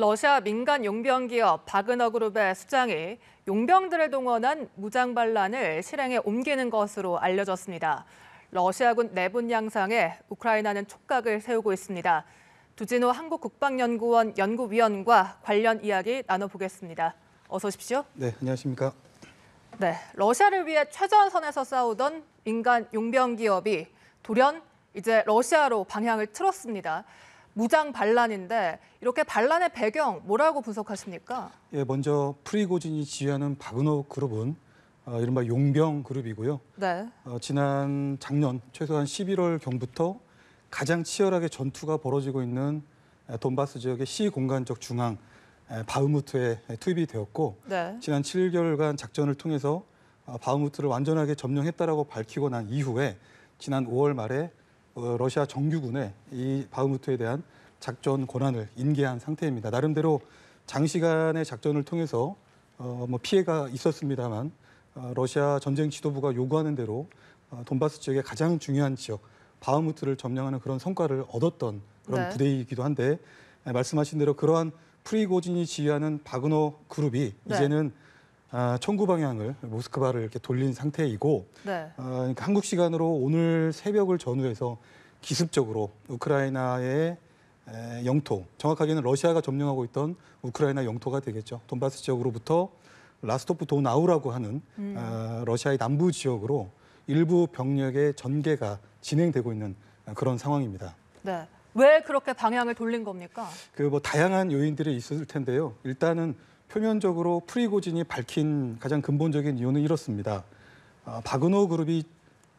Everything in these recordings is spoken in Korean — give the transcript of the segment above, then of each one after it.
러시아 민간 용병 기업 바그너 그룹의 수장이 용병들을 동원한 무장 반란을 실행에 옮기는 것으로 알려졌습니다. 러시아군 내분 양상에 우크라이나는 촉각을 세우고 있습니다. 두진호 한국국방연구원 연구위원과 관련 이야기 나눠보겠습니다. 어서 오십시오. 네, 안녕하십니까. 네, 러시아를 위해 최전선에서 싸우던 민간 용병 기업이 돌연 이제 러시아로 방향을 틀었습니다. 무장 반란인데 이렇게 반란의 배경 뭐라고 분석하십니까? 예, 먼저 프리고진이 지휘하는 바그노 그룹은 어, 이른바 용병 그룹이고요. 네. 어, 지난 작년 최소한 11월 경부터 가장 치열하게 전투가 벌어지고 있는 아, 돈바스 지역의 시공간적 중앙 바흐무트에 투입이 되었고 네. 지난 7개월간 작전을 통해서 바흐무트를 완전하게 점령했다라고 밝히고 난 이후에 지난 5월 말에 어, 러시아 정규군의이 바흐무트에 대한 작전 권한을 인계한 상태입니다. 나름대로 장시간의 작전을 통해서 어, 뭐 피해가 있었습니다만 어, 러시아 전쟁 지도부가 요구하는 대로 어, 돈바스 지역의 가장 중요한 지역 바흐무트를 점령하는 그런 성과를 얻었던 그런 네. 부대이기도 한데 예, 말씀하신 대로 그러한 프리고진이 지휘하는 바그너 그룹이 네. 이제는 아, 총구 방향을 모스크바를 이렇게 돌린 상태이고 네. 아, 그러니까 한국 시간으로 오늘 새벽을 전후해서 기습적으로 우크라이나의 에, 영토, 정확하게는 러시아가 점령하고 있던 우크라이나 영토가 되겠죠. 돈바스 지역으로부터 라스토프 도나우라고 하는 음. 아, 러시아의 남부 지역으로 일부 병력의 전개가 진행되고 있는 그런 상황입니다. 네. 왜 그렇게 방향을 돌린 겁니까? 그 뭐 다양한 요인들이 있을 텐데요. 일단은 표면적으로 프리고진이 밝힌 가장 근본적인 이유는 이렇습니다. 어, 아, 바그노 그룹이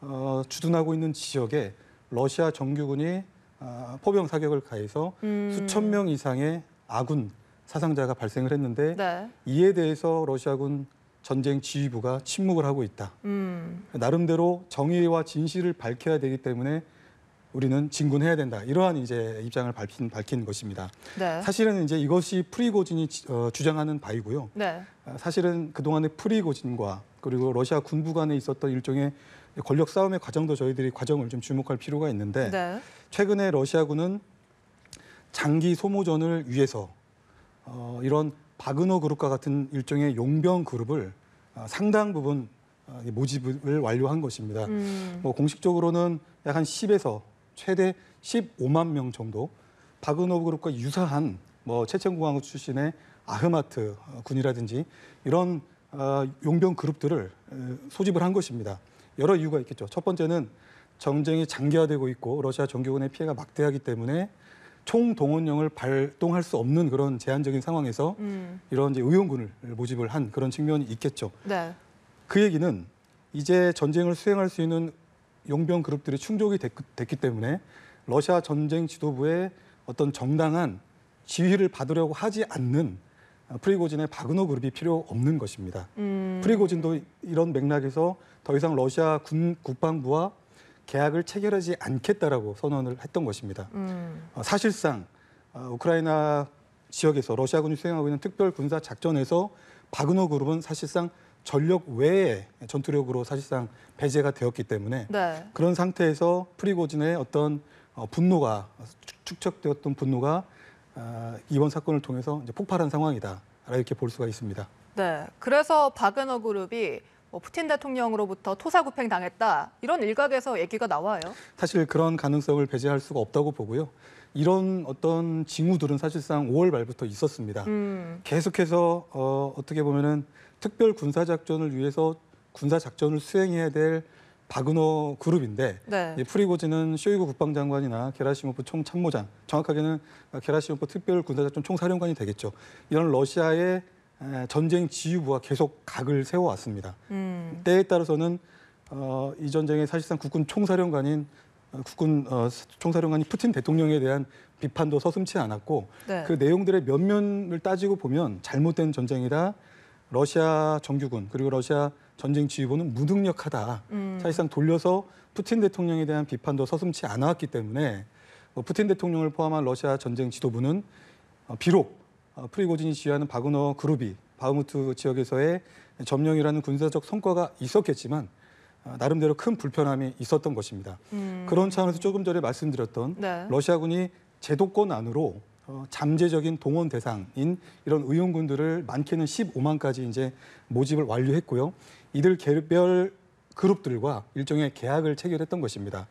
어, 주둔하고 있는 지역에 러시아 정규군이 어, 포병 사격을 가해서 음. 수천 명 이상의 아군 사상자가 발생을 했는데 네. 이에 대해서 러시아군 전쟁 지휘부가 침묵을 하고 있다. 음. 나름대로 정의와 진실을 밝혀야 되기 때문에 우리는 진군해야 된다. 이러한 이제 입장을 밝힌, 밝힌 것입니다. 네. 사실은 이제 이것이 프리고진이 어, 주장하는 바이고요. 네. 아, 사실은 그동안의 프리고진과 그리고 러시아 군부 간에 있었던 일종의 권력 싸움의 과정도 저희들이 과정을 좀 주목할 필요가 있는데 네. 최근에 러시아군은 장기 소모전을 위해서 어, 이런 바그너 그룹과 같은 일종의 용병 그룹을 어, 상당 부분 어, 모집을 완료한 것입니다. 음. 뭐 공식적으로는 약 한 10에서 최대 15만 명 정도 바그노브 그룹과 유사한 뭐체첸공항국 출신의 아흐마트 어, 군이라든지 이런 어, 용병 그룹들을 소집을 한 것입니다. 여러 이유가 있겠죠. 첫 번째는 정쟁이 장기화되고 있고 러시아 정규군의 피해가 막대하기 때문에 총동원령을 발동할 수 없는 그런 제한적인 상황에서 음. 이런 이제 의용군을 모집을 한 그런 측면이 있겠죠. 네. 그 얘기는 이제 전쟁을 수행할 수 있는 용병 그룹들이 충족이 됐, 됐기 때문에 러시아 전쟁 지도부의 어떤 정당한 지휘를 받으려고 하지 않는 프리고진의 바그노 그룹이 필요 없는 것입니다. 음. 프리고진도 이런 맥락에서 더 이상 러시아 군 국방부와 계약을 체결하지 않겠다라고 선언을 했던 것입니다. 음. 어, 사실상 어, 우크라이나 지역에서 러시아군이 수행하고 있는 특별 군사 작전에서 바그노 그룹은 사실상 전력 외에 전투력으로 사실상 배제가 되었기 때문에 네. 그런 상태에서 프리고진의 어떤 어, 분노가 축적되었던 분노가 아, 이번 사건을 통해서 폭발한 상황이다 이렇게 볼 수가 있습니다. 네, 그래서 바그너 그룹이 뭐 푸틴 대통령으로부터 토사구팽 당했다 이런 일각에서 얘기가 나와요. 사실 그런 가능성을 배제할 수가 없다고 보고요. 이런 어떤 징후들은 사실상 5월 말부터 있었습니다. 음. 계속해서 어, 어떻게 보면은 특별 군사 작전을 위해서 군사 작전을 수행해야 될 바그너 그룹인데 네. 프리고지는 쇼이구 국방장관이나 게라시모프 총참모장, 정확하게는 게라시모프 특별군사작전 총사령관이 되겠죠. 이런 러시아의 전쟁 지휘부가 계속 각을 세워왔습니다. 음. 때에 따라서는 어, 이전쟁에 사실상 국군 총사령관인 어, 국군 어, 총사령관이 푸틴 대통령에 대한 비판도 서슴치 않았고 네. 그 내용들의 면면을 따지고 보면 잘못된 전쟁이다. 러시아 정규군 그리고 러시아 전쟁 지휘부는 무능력하다. 음. 사실상 돌려서 푸틴 대통령에 대한 비판도 서슴치 않았기 때문에 어, 푸틴 대통령을 포함한 러시아 전쟁 지도부는 어, 비록 어, 프리고진이 지휘하는 바그너 그룹이 바흐무트 지역에서의 점령이라는 군사적 성과가 있었겠지만 어, 나름대로 큰 불편함이 있었던 것입니다. 음. 그런 차원에서 조금 전에 말씀드렸던 네. 러시아군이 제도권 안으로 어, 잠재적인 동원 대상인 이런 의용군들을 많게는 15만까지 이제 모집을 완료했고요. 이들 개별 그룹들과 일종의 계약을 체결했던 것입니다.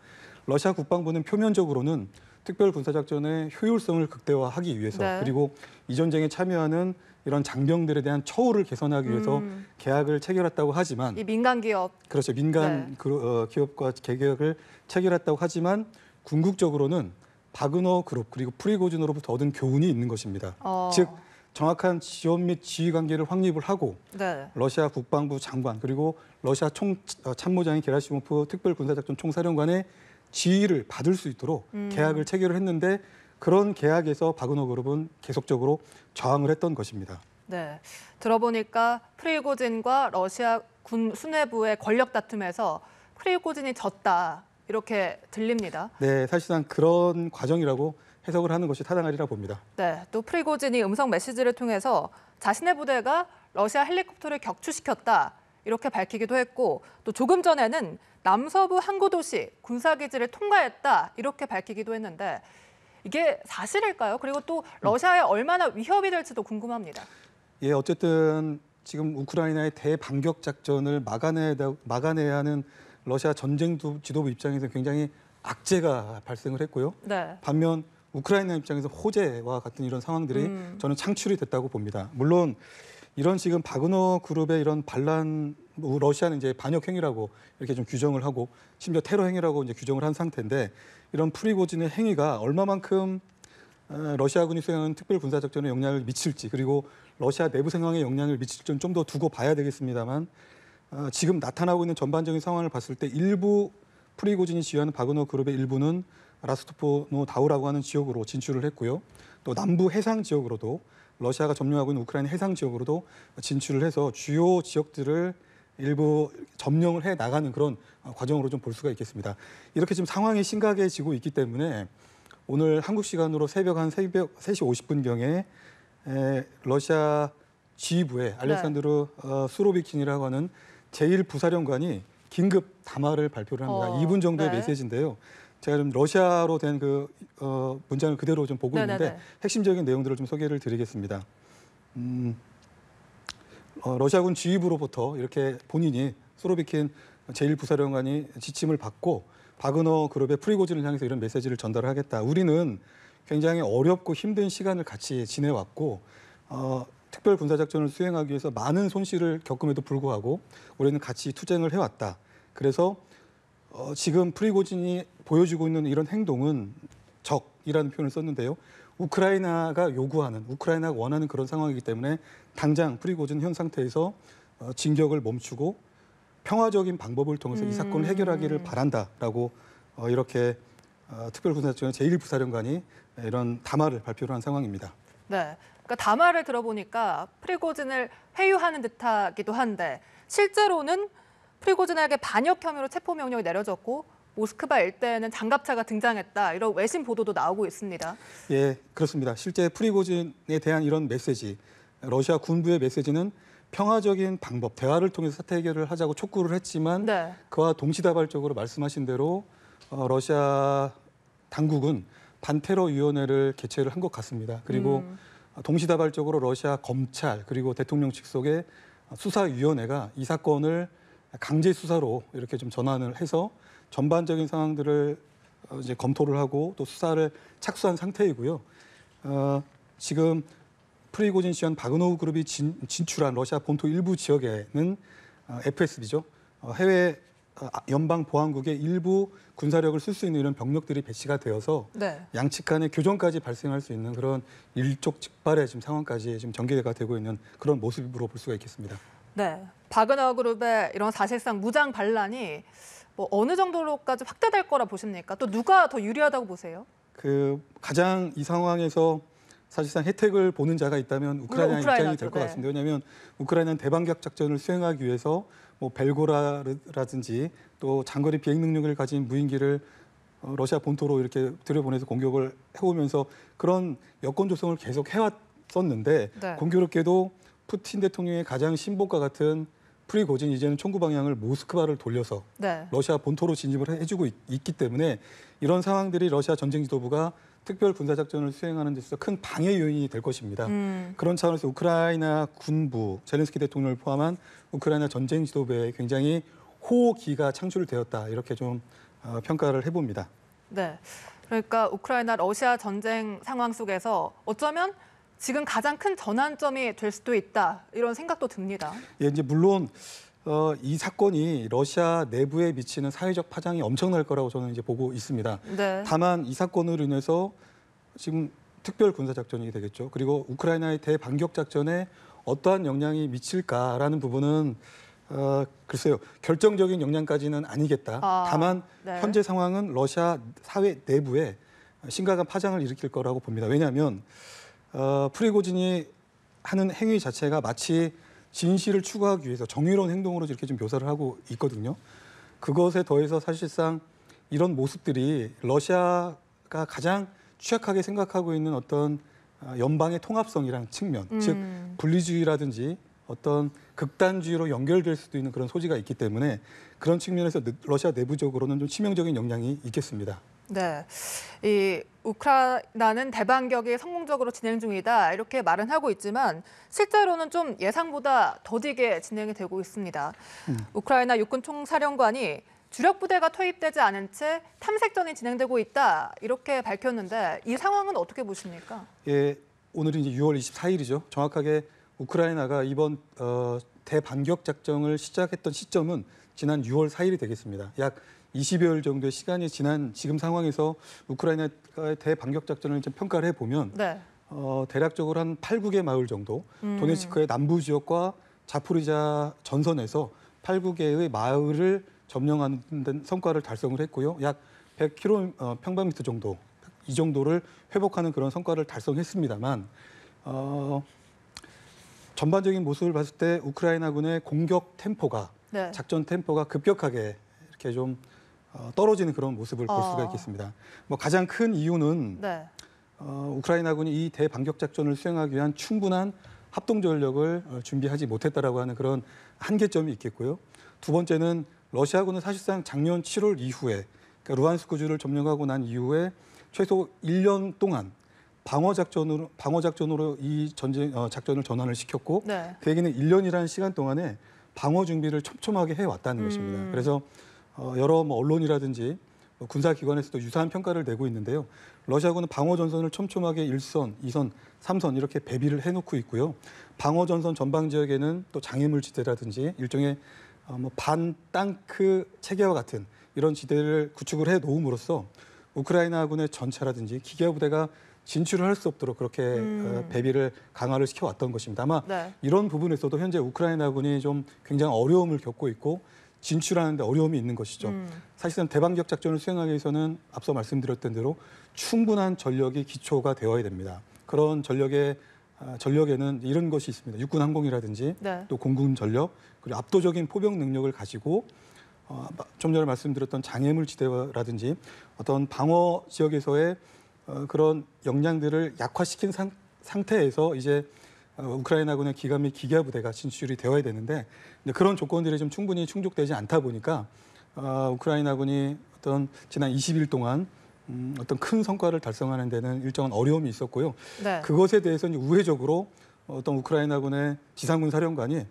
러시아 국방부는 표면적으로는 특별군사작전의 효율성을 극대화하기 위해서 네. 그리고 이 전쟁에 참여하는 이런 장병들에 대한 처우를 개선하기 위해서 음. 계약을 체결했다고 하지만 이 민간 기업 그렇죠 민간 네. 그, 어, 기업과 계약을 체결했다고 하지만 궁극적으로는 바그너 그룹 그리고 프리고진으로부터 얻은 교훈이 있는 것입니다. 어. 즉 정확한 지원 및 지휘 관계를 확립을 하고 네. 러시아 국방부 장관 그리고 러시아 총 어, 참모장인 게라시모프 특별군사작전 총사령관의 지휘를 받을 수 있도록 음. 계약을 체결을 했는데 그런 계약에서 바그너 그룹은 계속적으로 저항을 했던 것입니다. 네, 들어보니까 프리고진과 러시아 군 수뇌부의 권력 다툼에서 프리고진이 졌다 이렇게 들립니다. 네, 사실상 그런 과정이라고 해석을 하는 것이 타당하리라 봅니다. 네, 또 프리고진이 음성 메시지를 통해서 자신의 부대가 러시아 헬리콥터를 격추시켰다 이렇게 밝히기도 했고 또 조금 전에는 남서부 항구 도시 군사 기지를 통과했다 이렇게 밝히기도 했는데 이게 사실일까요? 그리고 또 러시아에 얼마나 위협이 될지도 궁금합니다. 예, 어쨌든 지금 우크라이나의 대반격 작전을 막아내야, 막아내야 하는 러시아 전쟁 지도부 입장에서 굉장히 악재가 발생을 했고요. 네. 반면 우크라이나 입장에서 호재와 같은 이런 상황들이 음. 저는 창출이 됐다고 봅니다. 물론 이런 지금 바그너 그룹의 이런 반란 뭐 러시아는 이제 반역 행위라고 이렇게 좀 규정을 하고 심지어 테러 행위라고 이제 규정을 한 상태인데 이런 프리고진의 행위가 얼마만큼 어, 러시아군이 수행하는 특별 군사 작전에 영향을 미칠지 그리고 러시아 내부 상황에 영향을 미칠지좀 더 두고 봐야 되겠습니다만 어, 지금 나타나고 있는 전반적인 상황을 봤을 때 일부 프리고진이 지휘하는 바그너 그룹의 일부는 라스토포노 다우라고 하는 지역으로 진출을 했고요. 또 남부 해상 지역으로도 러시아가 점령하고 있는 우크라이나 해상 지역으로도 진출을 해서 주요 지역들을 일부 점령을 해 나가는 그런 과정으로 좀 볼 수가 있겠습니다. 이렇게 지금 상황이 심각해지고 있기 때문에 오늘 한국 시간으로 새벽 한 새벽 3시 50분경에 러시아 지휘부의 네. 알렉산드르 네. 어, 수로비킨이라고 하는 제1부사령관이 긴급 담화를 발표를 합니다. 어, 2분 정도의 네. 메시지인데요. 제가 좀 러시아로 된 그 어, 문장을 그대로 좀 보고 네네네. 있는데 네, 네, 네. 핵심적인 내용들을 좀 소개를 드리겠습니다. 음, 어, 러시아군 지휘부로부터 이렇게 본인이 소로비킨 제1부사령관이 지침을 받고 바그너 그룹의 프리고진을 향해서 이런 메시지를 전달하겠다. 우리는 굉장히 어렵고 힘든 시간을 같이 지내왔고 어, 특별 군사작전을 수행하기 위해서 많은 손실을 겪음에도 불구하고 우리는 같이 투쟁을 해왔다. 그래서 어, 지금 프리고진이 보여주고 있는 이런 행동은 적이라는 표현을 썼는데요. 우크라이나가 요구하는, 우크라이나가 원하는 그런 상황이기 때문에 당장 프리고진 현 상태에서 어, 진격을 멈추고 평화적인 방법을 통해서 음. 이 사건을 음. 해결하기를 바란다라고 어, 이렇게 어, 특별군사청의 제1부사령관이 이런 담화를 발표를 한 상황입니다. 네. 그러니까 담화를 들어보니까 프리고진을 회유하는 듯하기도 한데 실제로는 프리고진에게 반역 혐의로 체포 명령이 내려졌고 모스크바 일대에는 장갑차가 등장했다 이런 외신 보도도 나오고 있습니다. 예, 그렇습니다. 실제 프리고진에 대한 이런 메시지, 러시아 군부의 메시지는 평화적인 방법, 대화를 통해서 사태 해결을 하자고 촉구를 했지만 네. 그와 동시다발적으로 말씀하신 대로 어, 러시아 당국은 반테러위원회를 개최를 한 것 같습니다. 그리고 음. 동시다발적으로 러시아 검찰 그리고 대통령 측 속의 수사위원회가 이 사건을 강제 수사로 이렇게 좀 전환을 해서 전반적인 상황들을 어, 이제 검토를 하고 또 수사를 착수한 상태이고요. 어, 지금 프리고진 씨와 바그노우 그룹이 진, 진 출한 러시아 본토 일부 지역에는 어, FSB죠. 어, 해외 어, 아, 연방 보안국의 일부 군사력을 쓸 수 있는 이런 병력들이 배치가 되어서 네. 양측 간의 교정까지 발생할 수 있는 그런 일촉즉발의 지금 상황까지 지금 전개가 되고 있는 그런 모습으로 볼 수가 있겠습니다. 네, 바그너 그룹의 이런 사실상 무장 반란이 뭐 어느 정도로까지 확대될 거라 보십니까? 또 누가 더 유리하다고 보세요? 그 가장 이 상황에서 사실상 혜택을 보는 자가 있다면 우크라이나 입장이 될것 네. 같습니다. 네. 왜냐하면 우크라이나는 대방격 작전을 수행하기 위해서 뭐 벨고라라든지 또 장거리 비행 능력을 가진 무인기를 어, 러시아 본토로 이렇게 들여보내서 공격을 해오면서 그런 여건 조성을 계속 해왔었는데 네. 공교롭게도 푸틴 대통령의 가장 신복과 같은 프리고진 이제는 총구 방향을 모스크바를 돌려서 네. 러시아 본토로 진입을 해주고 있, 기 때문에 이런 상황들이 러시아 전쟁 지도부가 특별 군사 작전을 수행하는 데 있어서 큰 방해 요인이 될 것입니다. 음. 그런 차원에서 우크라이나 군부 젤렌스키 대통령을 포함한 우크라이나 전쟁 지도부에 굉장히 호기가 창출되었다 이렇게 좀 어, 평가를 해봅니다. 네. 그러니까 우크라이나 러시아 전쟁 상황 속에서 어쩌면 지금 가장 큰 전환점이 될 수도 있다 이런 생각도 듭니다. 예, 이제 물론 어, 이 사건이 러시아 내부에 미치는 사회적 파장이 엄청날 거라고 저는 이제 보고 있습니다. 네. 다만 이 사건으로 인해서 지금 특별 군사 작전이 되겠죠. 그리고 우크라이나의 대반격 작전에 어떠한 영향이 미칠까라는 부분은 어, 글쎄요 결정적인 영향까지는 아니겠다. 아, 다만 네. 현재 상황은 러시아 사회 내부에 심각한 파장을 일으킬 거라고 봅니다. 왜냐하면 어, 프리고진이 하는 행위 자체가 마치 진실을 추구하기 위해서 정의로운 행동으로 이렇게 좀 묘사를 하고 있거든요. 그것에 더해서 사실상 이런 모습들이 러시아가 가장 취약하게 생각하고 있는 어떤 어, 연방의 통합성이라는 측면, 음. 즉 분리주의라든지 어떤 극단주의로 연결될 수도 있는 그런 소지가 있기 때문에 그런 측면에서 러시아 내부적으로는 좀 치명적인 영향이 있겠습니다. 네. 이 우크라이나는 대반격이 성공적으로 진행 중이다 이렇게 말은 하고 있지만 실제로는 좀 예상보다 더디게 진행이 되고 있습니다. 음. 우크라이나 육군 총사령관이 주력 부대가 투입되지 않은 채 탐색전이 진행되고 있다 이렇게 밝혔는데 이 상황은 어떻게 보십니까? 예, 오늘이 이제 6월 24일이죠. 정확하게 우크라이나가 이번 어, 대반격 작정을 시작했던 시점은 지난 6월 4일이 되겠습니다. 약 20여일 정도의 시간이 지난 지금 상황에서 우크라이나의 대반격 작전을 좀 평가를 해보면 네. 어, 대략적으로 한 8, 9개 마을 정도 음. 도네츠크의 남부 지역과 자포리자 전선에서 8, 9개의 마을을 점령하는 성과를 달성을 했고요. 약 100km 어, 평방미터 정도 이 정도를 회복하는 그런 성과를 달성했습니다만 어, 전반적인 모습을 봤을 때 우크라이나군의 공격 템포가 네. 작전 템포가 급격하게 이렇게 좀 어, 떨어지는 그런 모습을 볼 수가 어. 있겠습니다. 뭐 가장 큰 이유는 네. 어, 우크라이나군이 이 대반격 작전을 수행하기 위한 충분한 합동 전력을 어, 준비하지 못했다라고 하는 그런 한계점이 있겠고요. 두 번째는 러시아군은 사실상 작년 7월 이후에 그러니까 루안스크주를 점령하고 난 이후에 최소 1년 동안 방어 작전으로 방어 작전으로 이 전쟁 어, 작전을 전환을 시켰고 네. 그 얘기는 1년이라는 시간 동안에 방어 준비를 촘촘하게 해 왔다는 음. 것입니다. 그래서 어, 여러 뭐 언론이라든지 뭐 군사기관에서도 유사한 평가를 내고 있는데요. 러시아군은 방어전선을 촘촘하게 1선, 2선, 3선 이렇게 배비를 해놓고 있고요. 방어전선 전방 지역에는 또 장애물 지대라든지 일종의 어, 뭐 반땅크 체계와 같은 이런 지대를 구축을 해 놓음으로써 우크라이나군의 전차라든지 기계 부대가 진출을 할 수 없도록 그렇게 어, 음. 배비를 강화를 시켜왔던 것입니다. 아마 네. 이런 부분에서도 현재 우크라이나군이 좀 굉장히 어려움을 겪고 있고 진출하는데 어려움이 있는 것이죠. 음. 사실은 대반격 작전을 수행하기 위해서는 앞서 말씀드렸던 대로 충분한 전력이 기초가 되어야 됩니다. 그런 전력의 아, 전력에는 이런 것이 있습니다. 육군 항공이라든지 네. 또 공군 전력 그리고 압도적인 포병 능력을 가지고 어, 좀 전에 말씀드렸던 장애물 지대라든지 어떤 방어 지역에서의 어, 그런 역량들을 약화시킨 상, 태에서 이제 어, 우크라이나군의 기가 및 기계 부대가 진출이 되어야 되는데 그런 조건들이 좀 충분히 충족되지 않다 보니까 어, 우크라이나군이 어떤 지난 20일 동안 음, 어떤 큰 성과를 달성하는 데는 일정한 어려움이 있었고요. 네. 그것에 대해서 는 우회적으로 어떤 우크라이나군의 지상군 사령관이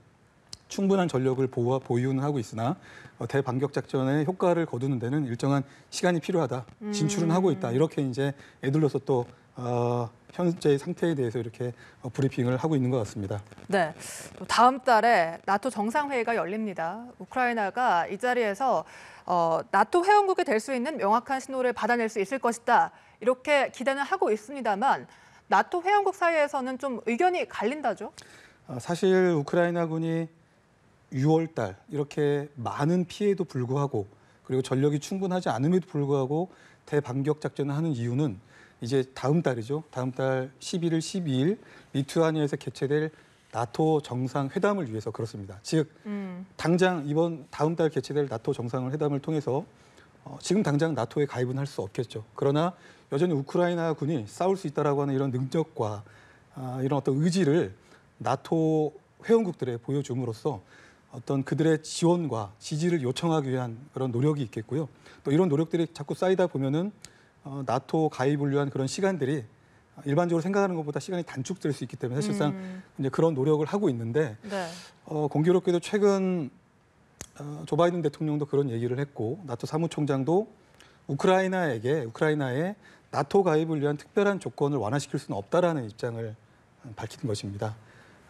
충분한 전력을 보호, 보유는 하고 있으나 어, 대반격 작전의 효과를 거두는 데는 일정한 시간이 필요하다. 진출은 하고 있다. 음. 이렇게 이제 애들로서 또 어, 현재 상태에 대해서 이렇게 어, 브리핑을 하고 있는 것 같습니다. 네, 또 다음 달에 나토 정상회의가 열립니다. 우크라이나가 이 자리에서 어, 나토 회원국이 될 수 있는 명확한 신호를 받아낼 수 있을 것이다. 이렇게 기대는 하고 있습니다만 나토 회원국 사이에서는 좀 의견이 갈린다죠? 아, 사실 우크라이나군이 6월 달 이렇게 많은 피해도 불구하고 그리고 전력이 충분하지 않음에도 불구하고 대반격 작전을 하는 이유는 이제 다음 달이죠. 다음 달 11일, 12일 리투아니아에서 개최될 나토 정상 회담을 위해서 그렇습니다. 즉 음. 당장 이번 다음 달 개최될 나토 정상 회담을 통해서 어, 지금 당장 나토에 가입은 할 수 없겠죠. 그러나 여전히 우크라이나 군이 싸울 수 있다라고 하는 이런 능력과 아, 이런 어떤 의지를 나토 회원국들에 보여줌으로써 어떤 그들의 지원과 지지를 요청하기 위한 그런 노력이 있겠고요. 또 이런 노력들이 자꾸 쌓이다 보면은 어, 나토 가입을 위한 그런 시간들이 일반적으로 생각하는 것보다 시간이 단축될 수 있기 때문에 사실상 음. 이제 그런 노력을 하고 있는데 네. 어, 공교롭게도 최근 어, 조 바이든 대통령도 그런 얘기를 했고 나토 사무총장도 우크라이나에게 우크라이나에 나토 가입을 위한 특별한 조건을 완화시킬 수는 없다라는 입장을 밝힌 것입니다.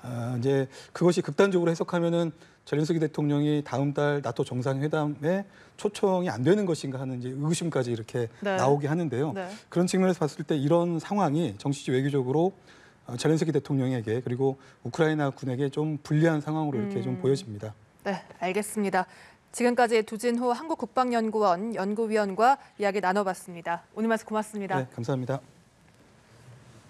아, 이제 그것이 극단적으로 해석하면은 젤렌스키 대통령이 다음 달 나토 정상회담에 초청이 안 되는 것인가 하는 이제 의구심까지 이렇게 네. 나오게 하는데요. 네. 그런 측면에서 봤을 때 이런 상황이 정치적 외교적으로 어, 젤렌스키 대통령에게 그리고 우크라이나 군에게 좀 불리한 상황으로 이렇게 음. 좀 보여집니다. 네, 알겠습니다. 지금까지 두진호 한국국방연구원 연구위원과 이야기 나눠봤습니다. 오늘 말씀 고맙습니다. 네, 감사합니다.